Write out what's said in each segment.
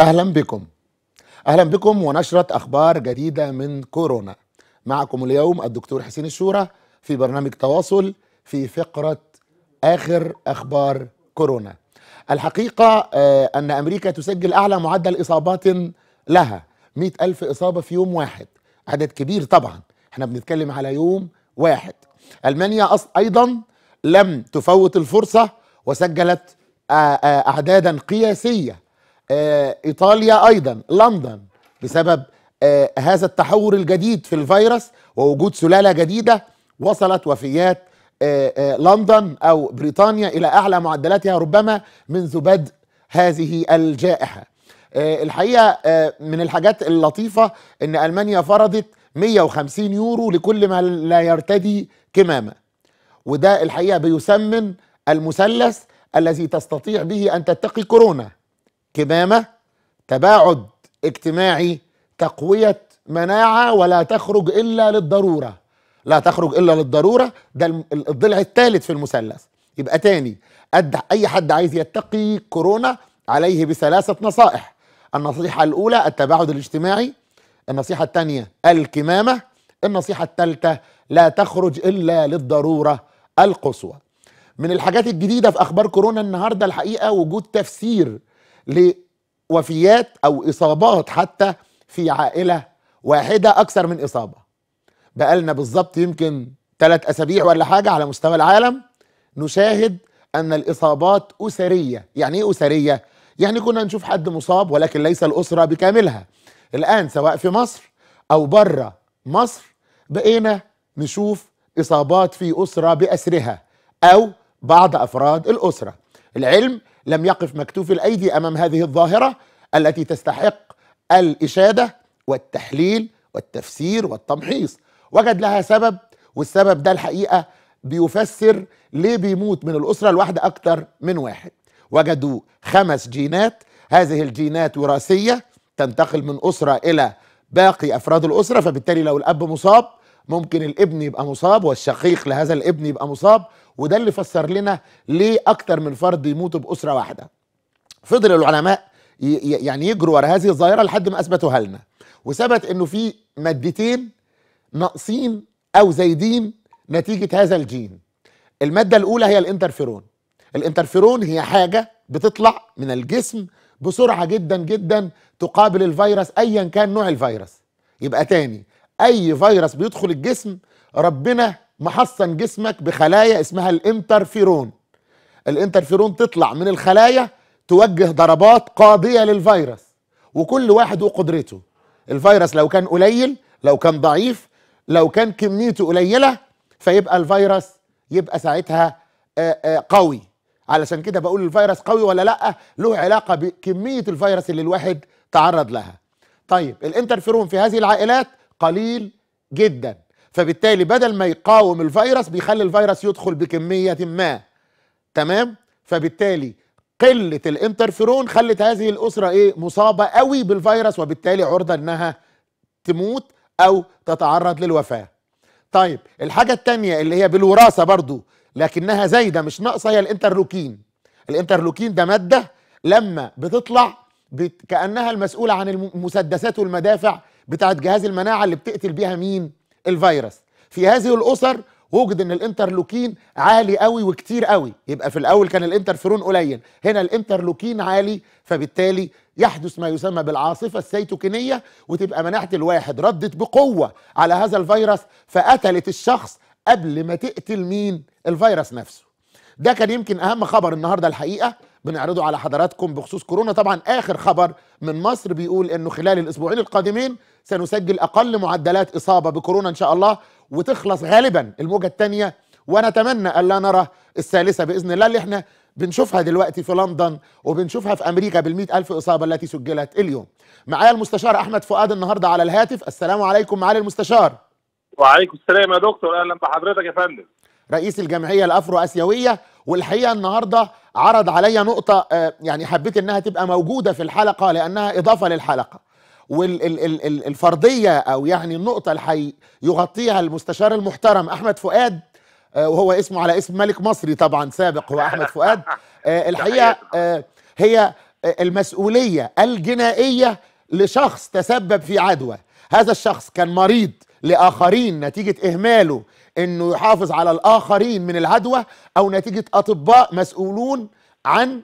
اهلا بكم اهلا بكم ونشره اخبار جديده من كورونا معكم اليوم الدكتور حسين الشورى في برنامج تواصل في فقره اخر اخبار كورونا الحقيقه آه، ان امريكا تسجل اعلى معدل اصابات لها 100 الف اصابه في يوم واحد عدد كبير طبعا احنا بنتكلم على يوم واحد المانيا ايضا لم تفوت الفرصه وسجلت آه، آه، اعدادا قياسيه آه، ايطاليا ايضا لندن بسبب آه، هذا التحور الجديد في الفيروس ووجود سلاله جديده وصلت وفيات آه، لندن او بريطانيا الى اعلى معدلاتها ربما منذ بدء هذه الجائحه. الحقيقه من الحاجات اللطيفه ان المانيا فرضت 150 يورو لكل ما لا يرتدي كمامه. وده الحقيقه بيسمن المثلث الذي تستطيع به ان تتقي كورونا. كمامه تباعد اجتماعي تقويه مناعه ولا تخرج الا للضروره لا تخرج الا للضروره ده الضلع الثالث في المثلث يبقى تاني قد اي حد عايز يتقي كورونا عليه بثلاثه نصائح النصيحه الاولى التباعد الاجتماعي النصيحه الثانيه الكمامه النصيحه الثالثه لا تخرج الا للضروره القصوى من الحاجات الجديده في اخبار كورونا النهارده الحقيقه وجود تفسير لوفيات او اصابات حتى في عائله واحده اكثر من اصابه بقالنا بالظبط يمكن ثلاث اسابيع ولا حاجه على مستوى العالم نشاهد ان الاصابات اسريه يعني ايه اسريه يعني كنا نشوف حد مصاب ولكن ليس الاسره بكاملها الان سواء في مصر او بره مصر بقينا نشوف اصابات في اسره باسرها او بعض افراد الاسره العلم لم يقف مكتوف الايدي امام هذه الظاهره التي تستحق الاشاده والتحليل والتفسير والتمحيص وجد لها سبب والسبب ده الحقيقه بيفسر ليه بيموت من الاسره الواحده اكتر من واحد وجدوا خمس جينات هذه الجينات وراثيه تنتقل من اسره الى باقي افراد الاسره فبالتالي لو الاب مصاب ممكن الابن يبقى مصاب والشقيق لهذا الابن يبقى مصاب وده اللي فسر لنا ليه اكتر من فرد يموت باسره واحده فضل العلماء يعني يجروا ورا هذه الظاهره لحد ما اثبتوها لنا وثبت انه في مادتين ناقصين او زايدين نتيجه هذا الجين الماده الاولى هي الانترفيرون الانترفيرون هي حاجه بتطلع من الجسم بسرعه جدا جدا تقابل الفيروس ايا كان نوع الفيروس يبقى تاني اي فيروس بيدخل الجسم ربنا محصن جسمك بخلايا اسمها الانترفيرون الانترفيرون تطلع من الخلايا توجه ضربات قاضيه للفيروس وكل واحد وقدرته الفيروس لو كان قليل لو كان ضعيف لو كان كميته قليله فيبقى الفيروس يبقى ساعتها آه، آه، قوي علشان كده بقول الفيروس قوي ولا لا له علاقه بكميه الفيروس اللي الواحد تعرض لها طيب الانترفيرون في هذه العائلات قليل جدا فبالتالي بدل ما يقاوم الفيروس بيخلي الفيروس يدخل بكميه ما تمام فبالتالي قله الانترفيرون خلت هذه الاسره ايه مصابه قوي بالفيروس وبالتالي عرضه انها تموت او تتعرض للوفاه طيب الحاجه الثانيه اللي هي بالوراثه برضو لكنها زايده مش ناقصه هي الانترلوكين الانترلوكين ده ماده لما بتطلع كانها المسؤوله عن المسدسات والمدافع بتاعه جهاز المناعه اللي بتقتل بيها مين الفيروس في هذه الاسر وجد ان الانترلوكين عالي قوي وكتير قوي يبقى في الاول كان الانترفيرون قليل هنا الانترلوكين عالي فبالتالي يحدث ما يسمى بالعاصفة السيتوكينية وتبقى مناعة الواحد ردت بقوة على هذا الفيروس فقتلت الشخص قبل ما تقتل مين الفيروس نفسه ده كان يمكن أهم خبر النهاردة الحقيقة بنعرضه على حضراتكم بخصوص كورونا طبعا آخر خبر من مصر بيقول أنه خلال الأسبوعين القادمين سنسجل اقل معدلات اصابه بكورونا ان شاء الله وتخلص غالبا الموجه الثانيه ونتمنى الا نرى الثالثه باذن الله اللي احنا بنشوفها دلوقتي في لندن وبنشوفها في امريكا بال الف اصابه التي سجلت اليوم معايا المستشار احمد فؤاد النهارده على الهاتف السلام عليكم معالي المستشار وعليكم السلام يا دكتور اهلا بحضرتك يا فندم رئيس الجمعيه الافرو اسيويه والحقيقه النهارده عرض عليا نقطه آه، يعني حبيت انها تبقى موجوده في الحلقه لانها اضافه للحلقه والفرضيه او يعني النقطه اللي يغطيها المستشار المحترم احمد فؤاد آه، وهو اسمه على اسم ملك مصري طبعا سابق هو احمد فؤاد آه، الحقيقه آه، هي المسؤوليه الجنائيه لشخص تسبب في عدوى هذا الشخص كان مريض لاخرين نتيجه اهماله انه يحافظ على الاخرين من العدوى او نتيجه اطباء مسؤولون عن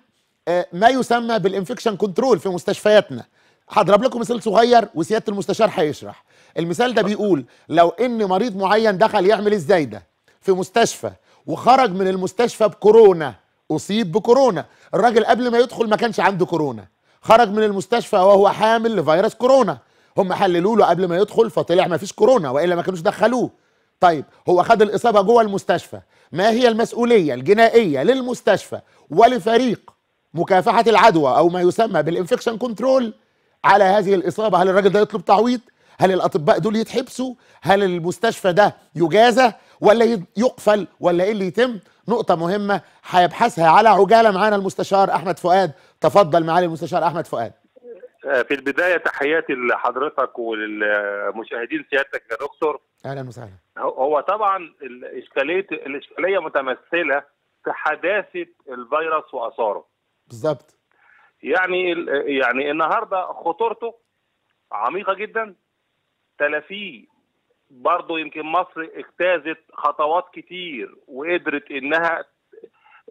ما يسمى بالانفكشن كنترول في مستشفياتنا هضرب لكم مثال صغير وسياده المستشار هيشرح المثال ده بيقول لو ان مريض معين دخل يعمل ازاي ده في مستشفى وخرج من المستشفى بكورونا اصيب بكورونا الراجل قبل ما يدخل ما كانش عنده كورونا خرج من المستشفى وهو حامل لفيروس كورونا هم حللوا له قبل ما يدخل فطلع ما فيش كورونا والا ما كانوش دخلوه طيب هو خد الاصابه جوه المستشفى ما هي المسؤوليه الجنائيه للمستشفى ولفريق مكافحه العدوى او ما يسمى بالانفكشن كنترول على هذه الاصابه هل الراجل ده يطلب تعويض هل الاطباء دول يتحبسوا هل المستشفى ده يجازى ولا يقفل ولا ايه اللي يتم نقطة مهمة هيبحثها على عجالة معانا المستشار أحمد فؤاد تفضل معالي المستشار أحمد فؤاد آه، في البداية تحياتي لحضرتك وللمشاهدين سيادتك يا دكتور أهلا وسهلا هو طبعا الإشكالية الإشكالية متمثلة في حداثة الفيروس وآثاره بالظبط يعني يعني النهارده خطورته عميقه جدا تلافيه برضه يمكن مصر اجتازت خطوات كتير وقدرت انها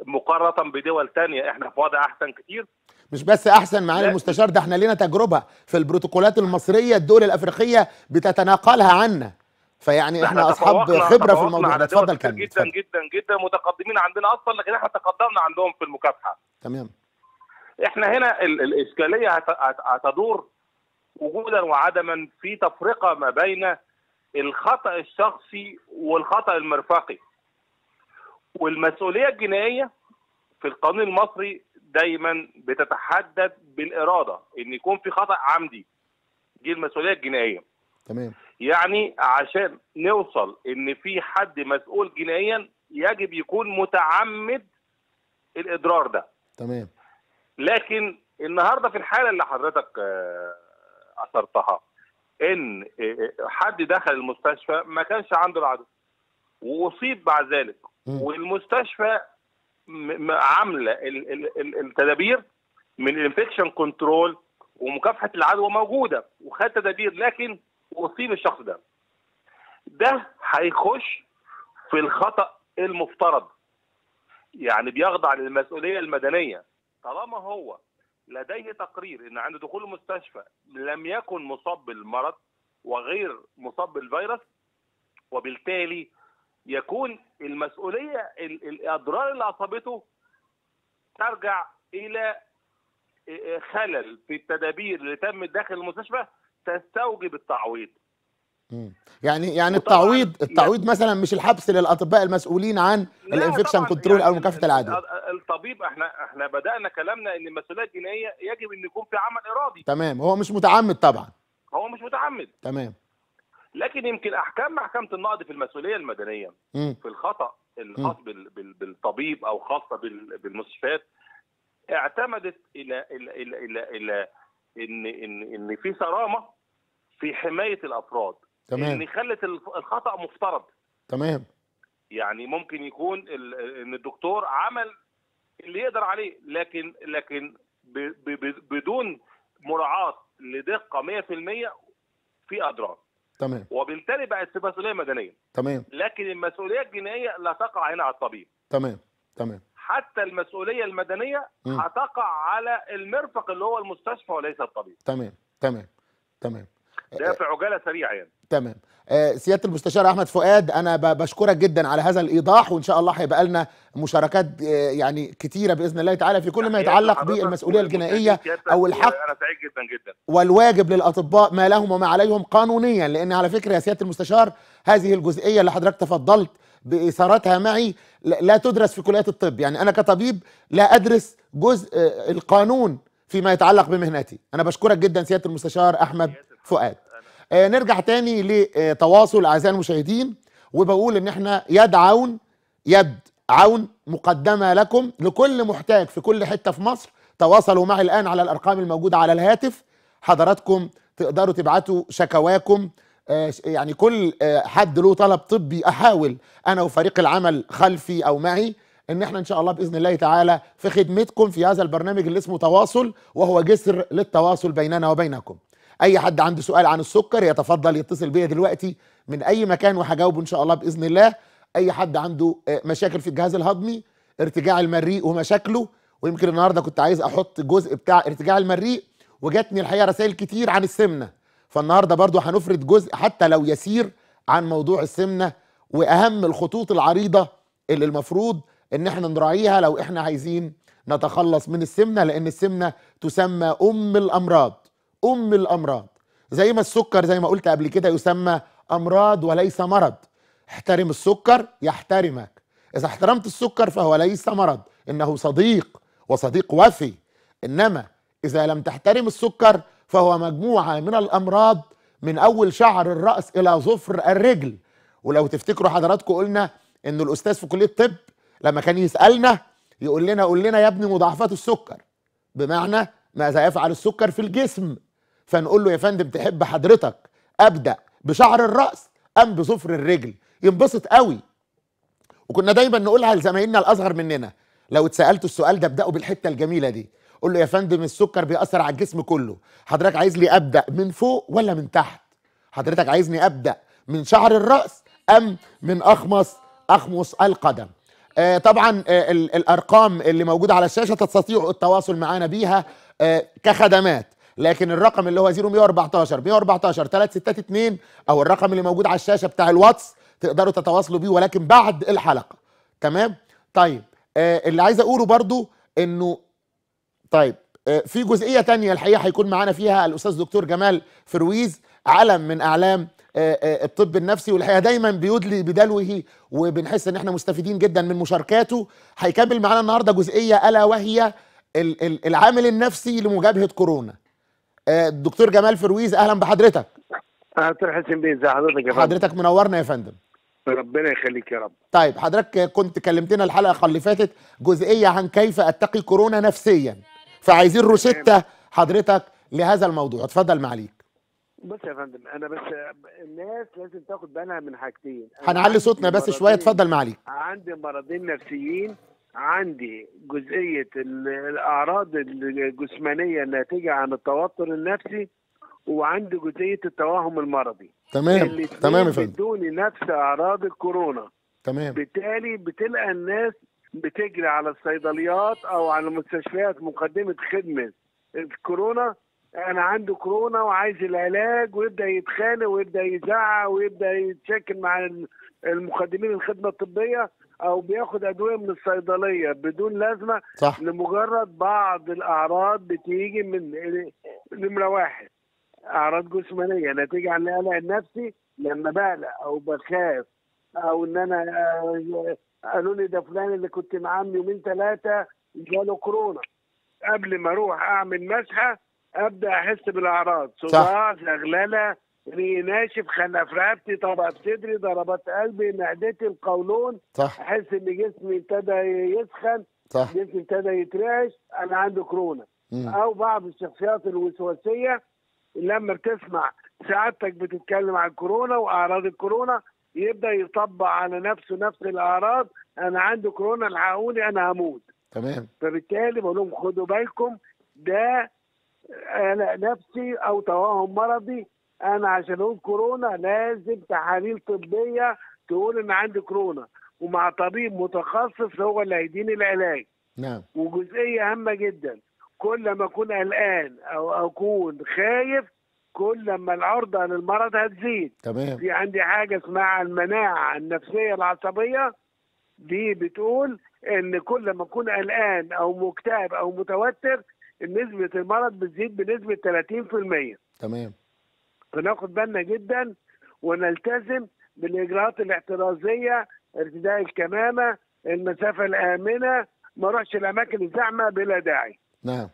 مقارنه بدول تانية احنا في وضع احسن كتير مش بس احسن معالي المستشار ده احنا لينا تجربه في البروتوكولات المصريه الدول الافريقيه بتتناقلها عنا فيعني احنا اصحاب خبره في الموضوع ده اتفضل كمل جدا جدا جدا متقدمين عندنا اصلا لكن احنا تقدمنا عندهم في المكافحه تمام احنا هنا الاشكاليه هتدور وجودا وعدما في تفرقه ما بين الخطا الشخصي والخطا المرفقي والمسؤوليه الجنائيه في القانون المصري دايما بتتحدد بالاراده ان يكون في خطا عمدي دي المسؤوليه الجنائيه تمام يعني عشان نوصل ان في حد مسؤول جنائيا يجب يكون متعمد الاضرار ده تمام لكن النهارده في الحاله اللي حضرتك آه، اثرتها ان آه، آه، حد دخل المستشفى ما كانش عنده العدوى واصيب بعد ذلك والمستشفى عامله التدابير من الانفكشن كنترول ومكافحه العدوى موجوده وخد تدابير لكن اصيب الشخص ده ده هيخش في الخطا المفترض يعني بيخضع للمسؤوليه المدنيه طالما هو لديه تقرير ان عند دخول المستشفى لم يكن مصاب بالمرض وغير مصاب بالفيروس وبالتالي يكون المسؤوليه الاضرار اللي اصابته ترجع الى آه، خلل في التدابير اللي تم داخل المستشفى تستوجب التعويض يعني يعني التعويض يعني التعويض مثلا مش الحبس للاطباء المسؤولين عن الانفكشن يعني كنترول او مكافحه العدوى الطبيب احنا احنا بدانا كلامنا ان المسؤوليه الجنائيه يجب ان يكون في عمل ارادي تمام هو مش متعمد طبعا هو مش متعمد تمام لكن يمكن احكام محكمه النقد في المسؤوليه المدنيه م. في الخطا الخاص بالطبيب او خاصه بالمستشفيات اعتمدت الى الى الى الى, إلى ان ان ان في صرامه في حمايه الافراد تمام ان خلت الخطا مفترض تمام يعني ممكن يكون ان الدكتور عمل اللي يقدر عليه لكن لكن بدون مراعاه لدقه 100% في اضرار تمام وبالتالي بقت مسؤوليه مدنيه تمام لكن المسؤوليه الجنائيه لا تقع هنا على الطبيب تمام تمام حتى المسؤوليه المدنيه م. هتقع على المرفق اللي هو المستشفى وليس الطبيب تمام تمام تمام دافع عجاله سريعه يعني تمام آه، سياده المستشار احمد فؤاد انا بشكرك جدا على هذا الايضاح وان شاء الله هيبقى لنا مشاركات آه، يعني كتيره باذن الله تعالى في كل ما يتعلق بالمسؤوليه الجنائيه او الحق انا سعيد جدا جدا والواجب للاطباء ما لهم وما عليهم قانونيا لان على فكره يا سياده المستشار هذه الجزئيه اللي حضرتك تفضلت باثارتها معي لا تدرس في كليات الطب يعني انا كطبيب لا ادرس جزء آه، القانون فيما يتعلق بمهنتي انا بشكرك جدا سياده المستشار احمد فؤاد آه، نرجع تاني لتواصل اعزائي المشاهدين وبقول ان احنا يد عون يد عون مقدمه لكم لكل محتاج في كل حته في مصر تواصلوا معي الان على الارقام الموجوده على الهاتف حضراتكم تقدروا تبعتوا شكواكم آه، يعني كل آه، حد له طلب طبي احاول انا وفريق العمل خلفي او معي ان احنا ان شاء الله باذن الله تعالى في خدمتكم في هذا البرنامج اللي اسمه تواصل وهو جسر للتواصل بيننا وبينكم اي حد عنده سؤال عن السكر يتفضل يتصل بيا دلوقتي من اي مكان وهجاوبه ان شاء الله باذن الله اي حد عنده آه، مشاكل في الجهاز الهضمي ارتجاع المريء ومشاكله ويمكن النهارده كنت عايز احط جزء بتاع ارتجاع المريء وجاتني الحقيقه رسائل كتير عن السمنه فالنهارده برضو هنفرد جزء حتى لو يسير عن موضوع السمنه واهم الخطوط العريضه اللي المفروض ان احنا نراعيها لو احنا عايزين نتخلص من السمنه لان السمنه تسمى ام الامراض ام الامراض زي ما السكر زي ما قلت قبل كده يسمى امراض وليس مرض احترم السكر يحترمك اذا احترمت السكر فهو ليس مرض انه صديق وصديق وفي انما اذا لم تحترم السكر فهو مجموعه من الامراض من اول شعر الراس الى ظفر الرجل ولو تفتكروا حضراتكم قلنا ان الاستاذ في كليه الطب لما كان يسالنا يقول لنا قول لنا يا ابني مضاعفات السكر بمعنى ماذا يفعل السكر في الجسم فنقول له يا فندم تحب حضرتك ابدا بشعر الراس ام بظفر الرجل ينبسط قوي وكنا دايما نقولها لزمايلنا الاصغر مننا لو اتسالتوا السؤال ده ابداوا بالحته الجميله دي قول له يا فندم السكر بيأثر على الجسم كله حضرتك عايز لي ابدا من فوق ولا من تحت حضرتك عايزني ابدا من شعر الراس ام من اخمص اخمص القدم آه طبعا آه الارقام اللي موجوده على الشاشه تستطيعوا التواصل معنا بيها آه كخدمات لكن الرقم اللي هو 0114 114 362 او الرقم اللي موجود على الشاشه بتاع الواتس تقدروا تتواصلوا بيه ولكن بعد الحلقه تمام طيب آه اللي عايز اقوله برضو انه طيب آه في جزئيه تانية الحقيقه هيكون معانا فيها الاستاذ دكتور جمال فرويز علم من اعلام آه، آه، الطب النفسي والحقيقه دايما بيدلي بدلوه وبنحس ان احنا مستفيدين جدا من مشاركاته هيكمل معانا النهارده جزئيه الا وهي العامل النفسي لمجابهه كورونا آه، الدكتور جمال فرويز اهلا بحضرتك اهلا دكتور حسين بيه ازي حضرتك يا فندم حضرتك منورنا يا فندم ربنا يخليك يا رب طيب حضرتك كنت كلمتنا الحلقه اللي فاتت جزئيه عن كيف اتقي كورونا نفسيا فعايزين روشته حضرتك لهذا الموضوع اتفضل معاليك بص يا فندم انا بس الناس لازم تاخد بالها من حاجتين هنعلي صوتنا بس شويه اتفضل معاليك عندي مرضين نفسيين عندي جزئيه الاعراض الجسمانيه الناتجه عن التوتر النفسي وعندي جزئيه التوهم المرضي تمام تمام يا فندم بدوني نفس اعراض الكورونا تمام بالتالي بتلقى الناس بتجري على الصيدليات او على المستشفيات مقدمه خدمه الكورونا انا عنده كورونا وعايز العلاج ويبدا يتخانق ويبدا يزعق ويبدا يتشاكل مع المقدمين الخدمه الطبيه او بياخد ادويه من الصيدليه بدون لازمه صح. لمجرد بعض الاعراض بتيجي من نمره واحد اعراض جسمانيه نتيجه عن القلق النفسي لما بقلق او بخاف او ان انا آه، قالوا لي ده فلان اللي كنت معاه من يومين ثلاثه جاله كورونا قبل ما اروح اعمل مسحه ابدا احس بالاعراض صداع شغلله ري يعني ناشف خلاف رقبتي طبقه صدري ضربات قلبي معدتي القولون صح احس ان جسمي ابتدى يسخن صح جسمي ابتدى يترعش انا عندي كورونا او بعض الشخصيات الوسواسيه لما بتسمع سعادتك بتتكلم عن كورونا واعراض الكورونا يبدا يطبق على نفسه نفس الاعراض انا عندي كورونا الحقوني انا هموت تمام فبالتالي بقول لهم خدوا بالكم ده انا نفسي او توهم مرضي انا عشان اقول كورونا لازم تحاليل طبيه تقول ان عندي كورونا ومع طبيب متخصص هو اللي هيديني العلاج نعم وجزئيه هامه جدا كل ما اكون قلقان او اكون خايف كل ما العرضه للمرض هتزيد تمام في عندي حاجه اسمها المناعه النفسيه العصبيه دي بتقول ان كل ما اكون قلقان او مكتئب او متوتر نسبه المرض بتزيد بنسبه 30% تمام فناخد بالنا جدا ونلتزم بالاجراءات الاحترازيه ارتداء الكمامه المسافه الامنه ما اروحش الاماكن الزحمه بلا داعي نعم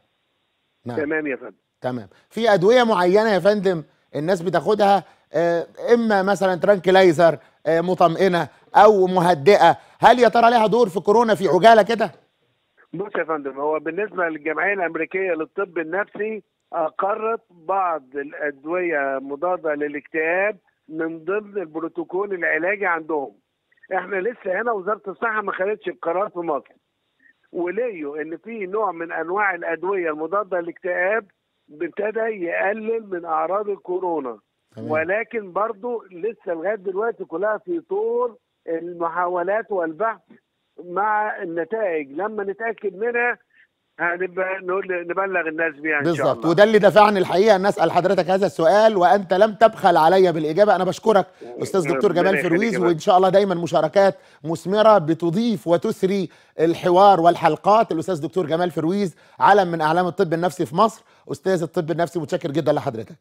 نعم تمام يا فندم تمام في ادويه معينه يا فندم الناس بتاخدها آه، اما مثلا ترانكلايزر آه، مطمئنه او مهدئه هل يا ترى لها دور في كورونا في عجاله كده بص يا فندم هو بالنسبه للجمعيه الامريكيه للطب النفسي اقرت بعض الادويه مضاده للاكتئاب من ضمن البروتوكول العلاجي عندهم احنا لسه هنا وزاره الصحه ما خدتش القرار في مصر وليه ان في نوع من انواع الادويه المضاده للاكتئاب ابتدى يقلل من اعراض الكورونا ولكن برضو لسه لغايه دلوقتي كلها في طور المحاولات والبحث مع النتائج لما نتاكد منها نقول نبلغ الناس بيها ان شاء الله بالظبط وده اللي دفعني الحقيقه ان اسال حضرتك هذا السؤال وانت لم تبخل علي بالاجابه انا بشكرك استاذ دكتور جمال فرويز وان شاء الله دايما مشاركات مثمره بتضيف وتسري الحوار والحلقات الاستاذ دكتور جمال فرويز علم من اعلام الطب النفسي في مصر استاذ الطب النفسي متشكر جدا لحضرتك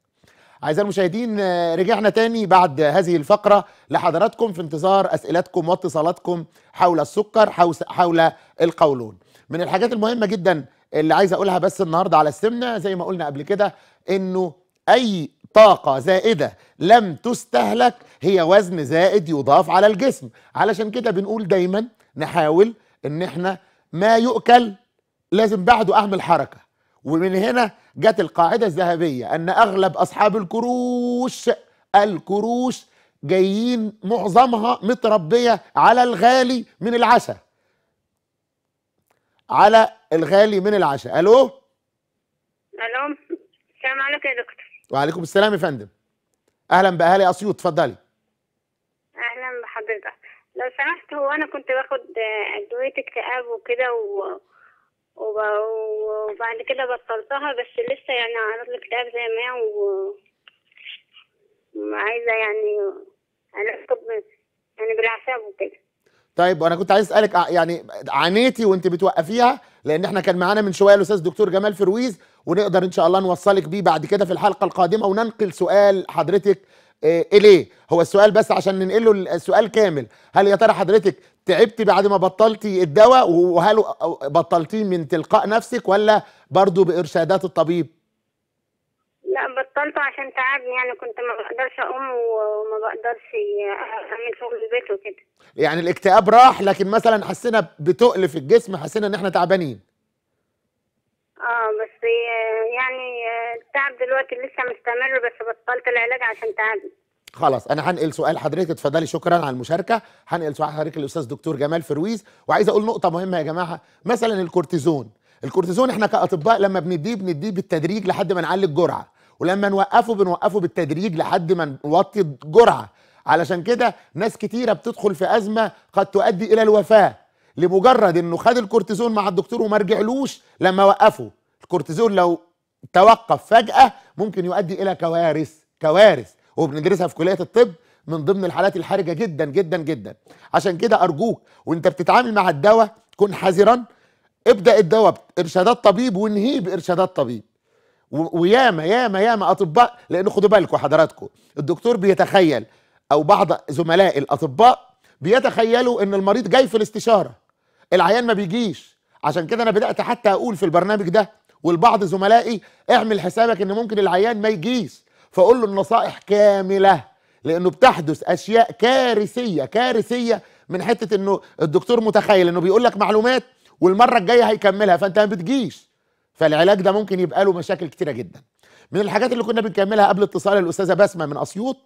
أعزائي المشاهدين رجعنا تاني بعد هذه الفقرة لحضراتكم في انتظار أسئلتكم واتصالاتكم حول السكر حول القولون من الحاجات المهمه جدا اللي عايز اقولها بس النهارده على السمنه زي ما قلنا قبل كده انه اي طاقه زائده لم تستهلك هي وزن زائد يضاف على الجسم علشان كده بنقول دايما نحاول ان احنا ما يؤكل لازم بعده اعمل حركه ومن هنا جت القاعده الذهبيه ان اغلب اصحاب الكروش الكروش جايين معظمها متربيه على الغالي من العشاء على الغالي من العشاء الو الو السلام عليكم يا دكتور وعليكم السلام يا فندم اهلا باهالي اسيوط اتفضلي اهلا بحضرتك لو سمحت هو انا كنت باخد ادويه اكتئاب وكده و... وبعد كده بطلتها بس لسه يعني عرض الاكتئاب زي ما هي وعايزه يعني انا طبي يعني بالعصاب وكده طيب وانا كنت عايز اسالك آه، يعني عانيتي وانت بتوقفيها لان احنا كان معانا من شويه الاستاذ دكتور جمال فرويز ونقدر ان شاء الله نوصلك بيه بعد كده في الحلقه القادمه وننقل سؤال حضرتك آه، اليه هو السؤال بس عشان ننقله السؤال كامل هل يا ترى حضرتك تعبتي بعد ما بطلتي الدواء وهل بطلتيه من تلقاء نفسك ولا برضه بارشادات الطبيب بطلته عشان تعبني يعني كنت ما بقدرش اقوم وما بقدرش اعمل شغل البيت وكده يعني الاكتئاب راح لكن مثلا حسينا بتقل في الجسم حسينا ان احنا تعبانين اه بس يعني التعب دلوقتي لسه مستمر بس بطلت العلاج عشان تعبني خلاص انا هنقل سؤال حضرتك اتفضلي شكرا على المشاركه هنقل سؤال حضرتك للاستاذ دكتور جمال فرويز وعايز اقول نقطه مهمه يا جماعه مثلا الكورتيزون الكورتيزون احنا كاطباء لما بنديه بنديه بالتدريج لحد ما نعلي الجرعه ولما نوقفه بنوقفه بالتدريج لحد ما نوطي الجرعه علشان كده ناس كتيره بتدخل في ازمه قد تؤدي الى الوفاه لمجرد انه خد الكورتيزون مع الدكتور وما رجعلوش لما وقفه الكورتيزون لو توقف فجاه ممكن يؤدي الى كوارث كوارث وبندرسها في كليه الطب من ضمن الحالات الحرجه جدا جدا جدا عشان كده ارجوك وانت بتتعامل مع الدواء كن حذرا ابدا الدواء بارشادات طبيب وانهيه بارشادات طبيب وياما ياما ياما اطباء لان خدوا بالكم حضراتكم الدكتور بيتخيل او بعض زملاء الاطباء بيتخيلوا ان المريض جاي في الاستشاره العيان ما بيجيش عشان كده انا بدات حتى اقول في البرنامج ده والبعض زملائي اعمل حسابك ان ممكن العيان ما يجيش فقول له النصائح كامله لانه بتحدث اشياء كارثيه كارثيه من حته انه الدكتور متخيل انه بيقول لك معلومات والمره الجايه هيكملها فانت ما بتجيش فالعلاج ده ممكن يبقى له مشاكل كتيره جدا من الحاجات اللي كنا بنكملها قبل اتصال الاستاذه بسمه من اسيوط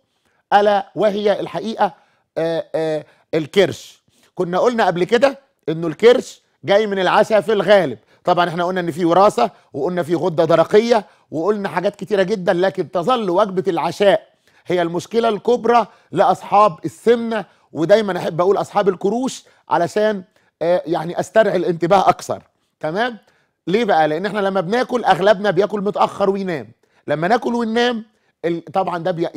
الا وهي الحقيقه آآ آه، آآ آه، الكرش كنا قلنا قبل كده انه الكرش جاي من العشاء في الغالب طبعا احنا قلنا ان في وراثه وقلنا في غده درقيه وقلنا حاجات كتيره جدا لكن تظل وجبه العشاء هي المشكله الكبرى لاصحاب السمنه ودايما احب اقول اصحاب الكروش علشان آه، يعني استرعي الانتباه اكثر تمام ليه بقى لان احنا لما بناكل اغلبنا بياكل متاخر وينام لما ناكل وننام طبعا ده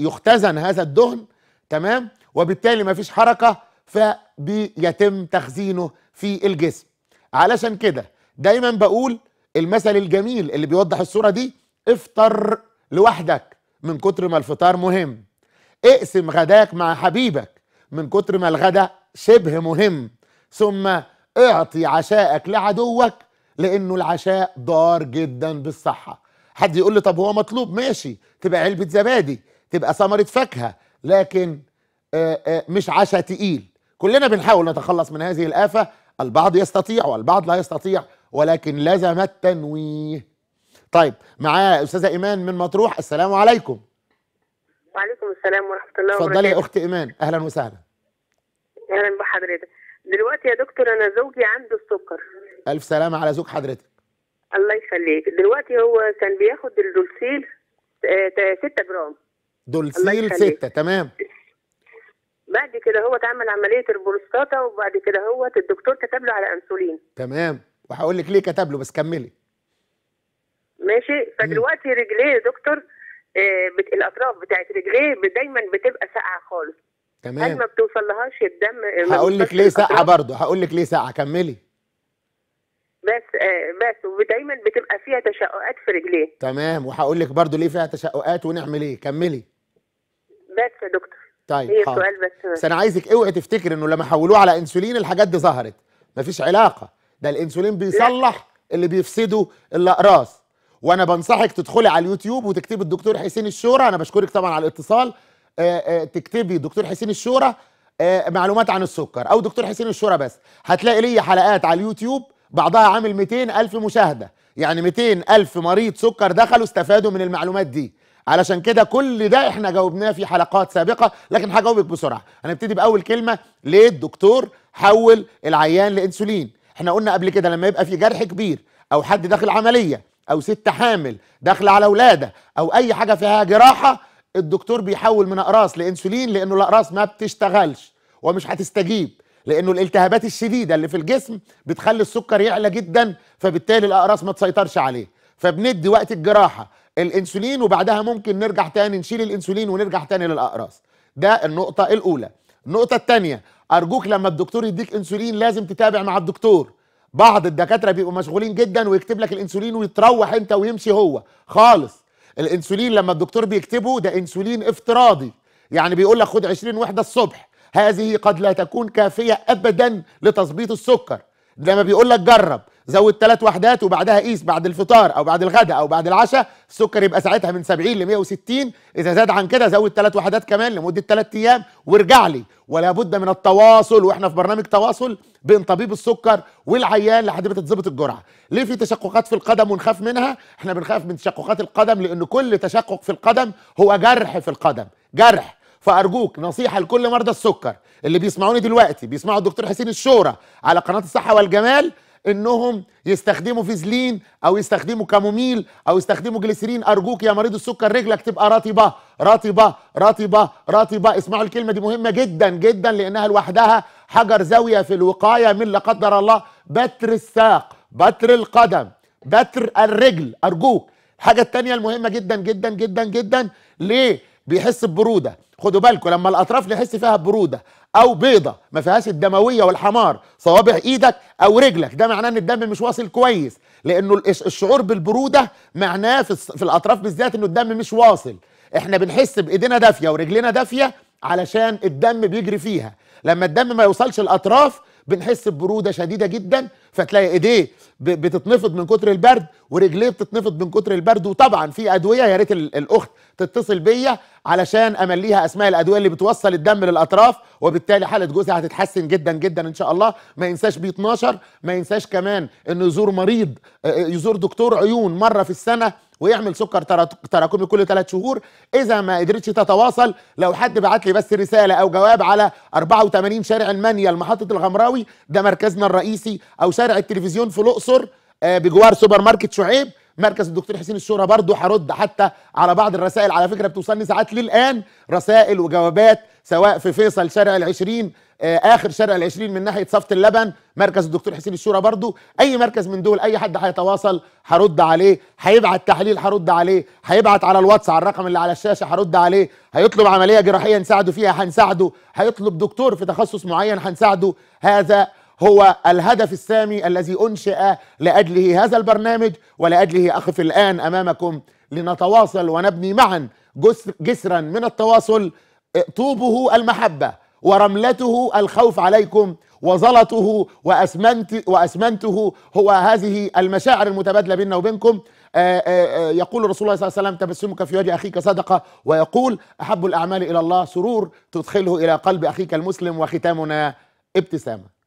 يختزن هذا الدهن تمام وبالتالي ما فيش حركه فبيتم تخزينه في الجسم علشان كده دايما بقول المثل الجميل اللي بيوضح الصوره دي افطر لوحدك من كتر ما الفطار مهم اقسم غداك مع حبيبك من كتر ما الغدا شبه مهم ثم اعطي عشاءك لعدوك لانه العشاء ضار جدا بالصحه حد يقول لي طب هو مطلوب ماشي تبقى علبه زبادي تبقى ثمره فاكهه لكن آه، آه، مش عشاء تقيل كلنا بنحاول نتخلص من هذه الافه البعض يستطيع والبعض لا يستطيع ولكن لزم التنويه طيب معايا استاذه ايمان من مطروح السلام عليكم وعليكم السلام ورحمه الله وبركاته اتفضلي يا اخت ايمان اهلا وسهلا اهلا بحضرتك دلوقتي يا دكتور انا زوجي عنده السكر الف سلامه على زوج حضرتك الله يخليك دلوقتي هو كان بياخد الدولسيل 6 آه، جرام دولسيل 6 تمام بعد كده هو اتعمل عمليه البروستاتا وبعد كده هو الدكتور كتب له على انسولين تمام وهقول لك ليه كتب له بس كملي ماشي فدلوقتي رجليه يا دكتور آه، بت... الاطراف بتاعت رجليه دايما بتبقى ساقعه خالص تمام هل ما بتوصلهاش الدم آه، هقول لك ليه ساقعه برضه هقول لك ليه ساقعه كملي بس آه، بس ودايما بتبقى فيها تشققات في رجليه تمام وهقول لك برضو ليه فيها تشققات ونعمل ايه كملي بس يا دكتور طيب هي السؤال بس بس انا عايزك اوعي تفتكر انه لما حولوه على انسولين الحاجات دي ظهرت مفيش علاقه ده الانسولين بيصلح لا. اللي بيفسده الاقراص وانا بنصحك تدخلي على اليوتيوب وتكتبي الدكتور حسين الشورى انا بشكرك طبعا على الاتصال آه، آه، تكتبي دكتور حسين الشورى معلومات عن السكر او دكتور حسين الشورى بس هتلاقي ليا حلقات على اليوتيوب بعضها عامل 200 ألف مشاهدة يعني 200 ألف مريض سكر دخلوا استفادوا من المعلومات دي علشان كده كل ده احنا جاوبناه في حلقات سابقة لكن هجاوبك بسرعة هنبتدي بأول كلمة ليه الدكتور حول العيان لإنسولين احنا قلنا قبل كده لما يبقى في جرح كبير أو حد داخل عملية أو ست حامل داخل على ولادة أو أي حاجة فيها جراحة الدكتور بيحول من أقراص لإنسولين لأنه الأقراص ما بتشتغلش ومش هتستجيب لانه الالتهابات الشديده اللي في الجسم بتخلي السكر يعلى جدا فبالتالي الاقراص ما تسيطرش عليه فبندي وقت الجراحه الانسولين وبعدها ممكن نرجع تاني نشيل الانسولين ونرجع تاني للاقراص ده النقطه الاولى النقطه الثانيه ارجوك لما الدكتور يديك انسولين لازم تتابع مع الدكتور بعض الدكاتره بيبقوا مشغولين جدا ويكتب لك الانسولين ويتروح انت ويمشي هو خالص الانسولين لما الدكتور بيكتبه ده انسولين افتراضي يعني بيقول لك خد 20 وحده الصبح هذه قد لا تكون كافية أبدا لتظبيط السكر لما بيقول لك جرب زود ثلاث وحدات وبعدها قيس بعد الفطار او بعد الغداء او بعد العشاء السكر يبقى ساعتها من 70 ل 160 اذا زاد عن كده زود ثلاث وحدات كمان لمده ثلاث ايام وارجع لي ولا بد من التواصل واحنا في برنامج تواصل بين طبيب السكر والعيان لحد ما تتظبط الجرعه ليه في تشققات في القدم ونخاف منها احنا بنخاف من تشققات القدم لان كل تشقق في القدم هو جرح في القدم جرح فارجوك نصيحه لكل مرضى السكر اللي بيسمعوني دلوقتي بيسمعوا الدكتور حسين الشورى على قناه الصحه والجمال انهم يستخدموا فيزلين او يستخدموا كاموميل او يستخدموا جليسرين ارجوك يا مريض السكر رجلك تبقى رطبه رطبه رطبه رطبه اسمعوا الكلمه دي مهمه جدا جدا لانها لوحدها حجر زاويه في الوقايه من لا قدر الله بتر الساق بتر القدم بتر الرجل ارجوك الحاجه الثانيه المهمه جدا جدا جدا جدا ليه بيحس ببروده خدوا بالكم لما الاطراف نحس فيها ببروده او بيضه ما فيهاش الدمويه والحمار صوابع ايدك او رجلك ده معناه ان الدم مش واصل كويس لانه الشعور بالبروده معناه في, في الاطراف بالذات انه الدم مش واصل احنا بنحس بايدينا دافيه ورجلنا دافيه علشان الدم بيجري فيها لما الدم ما يوصلش الاطراف بنحس ببروده شديده جدا فتلاقي ايديه بتتنفض من كتر البرد ورجليه بتتنفض من كتر البرد وطبعا في ادويه يا ريت الاخت تتصل بيا علشان امليها اسماء الادويه اللي بتوصل الدم للاطراف وبالتالي حاله جوزها هتتحسن جدا جدا ان شاء الله ما ينساش بي 12 ما ينساش كمان انه يزور مريض يزور دكتور عيون مره في السنه ويعمل سكر تراكمي كل ثلاث شهور اذا ما قدرتش تتواصل لو حد بعت لي بس رساله او جواب على 84 شارع المنيا لمحطه الغمراوي ده مركزنا الرئيسي او شارع التلفزيون في الاقصر آه، بجوار سوبر ماركت شعيب مركز الدكتور حسين الشورى برضه هرد حتى على بعض الرسائل على فكره بتوصلني ساعات للان رسائل وجوابات سواء في فيصل شارع العشرين آه، اخر شارع العشرين من ناحيه صفه اللبن مركز الدكتور حسين الشورى برضو اي مركز من دول اي حد هيتواصل هرد عليه هيبعت تحليل هرد عليه هيبعت على الواتس على الرقم اللي على الشاشه هرد عليه هيطلب عمليه جراحيه نساعده فيها هنساعده هيطلب دكتور في تخصص معين هنساعده هذا هو الهدف السامي الذي انشئ لاجله هذا البرنامج ولاجله اقف الان امامكم لنتواصل ونبني معا جسرا من التواصل طوبه المحبة ورملته الخوف عليكم وزلطه وأسمنت وأسمنته هو هذه المشاعر المتبادلة بيننا وبينكم آآ آه، آآ آه، آه، يقول رسول الله صلى الله عليه وسلم تبسمك في وجه أخيك صدقة ويقول أحب الأعمال إلى الله سرور تدخله إلى قلب أخيك المسلم وختامنا ابتسامة